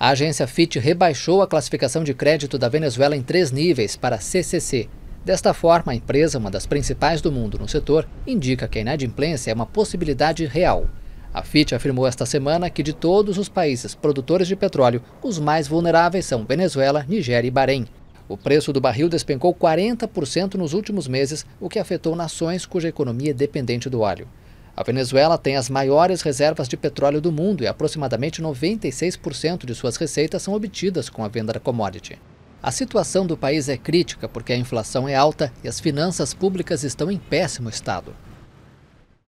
A agência Fitch rebaixou a classificação de crédito da Venezuela em três níveis para CCC. Desta forma, a empresa, uma das principais do mundo no setor, indica que a inadimplência é uma possibilidade real. A Fitch afirmou esta semana que de todos os países produtores de petróleo, os mais vulneráveis são Venezuela, Nigéria e Bahrein. O preço do barril despencou 40% nos últimos meses, o que afetou nações cuja economia é dependente do óleo. A Venezuela tem as maiores reservas de petróleo do mundo e aproximadamente 96% de suas receitas são obtidas com a venda da commodity. A situação do país é crítica porque a inflação é alta e as finanças públicas estão em péssimo estado.